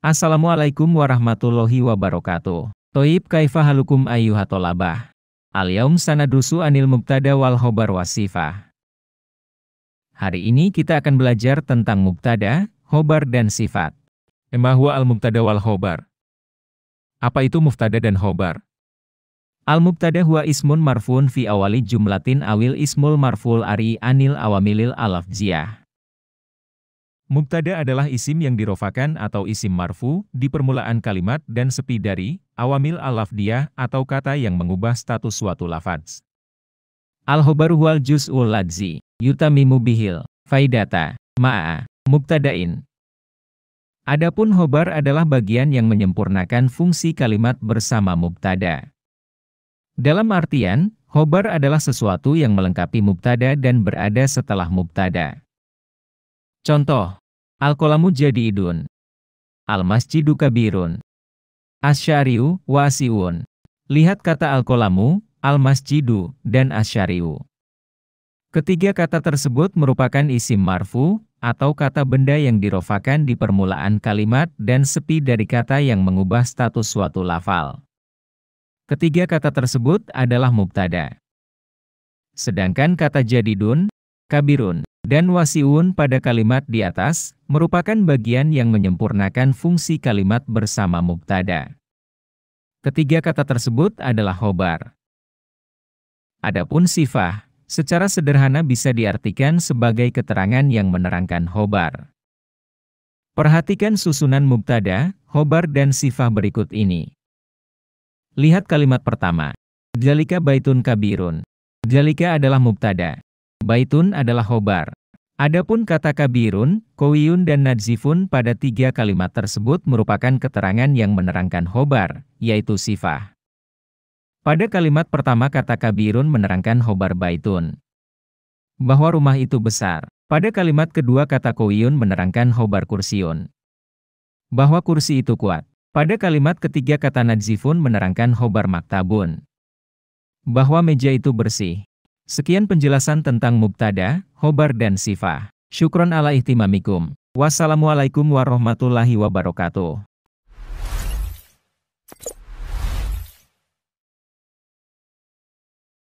Assalamualaikum warahmatullahi wabarakatuh. Toib kaifa halukum ayyuhatolabah. Al-yaum sanadusu anil mubtada wal hobar wasifah. Hari ini kita akan belajar tentang mubtada, hobar dan sifat. Emahwa al-mubtada wal hobar. Apa itu mubtada dan hobar? Al-mubtada huwa ismun marfun fi awali jumlatin awil ismul marful ari anil awamilil alafziyah. Mubtada adalah isim yang dirofakan atau isim marfu di permulaan kalimat dan sepi dari awamil al atau kata yang mengubah status suatu lafaz. Al-hobaru wal juz'ul ladzi, yutamimu bihil, faidata, ma'a, mubtada'in. Adapun hobar adalah bagian yang menyempurnakan fungsi kalimat bersama mubtada. Dalam artian, hobar adalah sesuatu yang melengkapi mubtada dan berada setelah mubtada. Contoh, al qolamu jadi idun. Al-Masjidu kabirun. Asyariu wasiun. Lihat kata al qolamu Al-Masjidu, dan Asyariu. Ketiga kata tersebut merupakan isim marfu, atau kata benda yang dirofakan di permulaan kalimat dan sepi dari kata yang mengubah status suatu lafal. Ketiga kata tersebut adalah mubtada. Sedangkan kata jadidun, kabirun, dan wasiun pada kalimat di atas merupakan bagian yang menyempurnakan fungsi kalimat bersama mubtada. Ketiga kata tersebut adalah hobar. Adapun sifah, secara sederhana bisa diartikan sebagai keterangan yang menerangkan hobar. Perhatikan susunan mubtada, hobar dan sifah berikut ini. Lihat kalimat pertama. Jalika baitun kabirun. Jalika adalah mubtada, Baitun adalah hobar. Adapun kata kabirun, kowiyun dan nadzifun pada tiga kalimat tersebut merupakan keterangan yang menerangkan hobar, yaitu sifah. Pada kalimat pertama kata kabirun menerangkan hobar baitun. Bahwa rumah itu besar. Pada kalimat kedua kata kowiyun menerangkan hobar kursiun. Bahwa kursi itu kuat. Pada kalimat ketiga kata nadzifun menerangkan hobar maktabun. Bahwa meja itu bersih. Sekian penjelasan tentang mubtada, khobar dan sifah. Syukron ala ihtimamikum. Wassalamualaikum warahmatullahi wabarakatuh.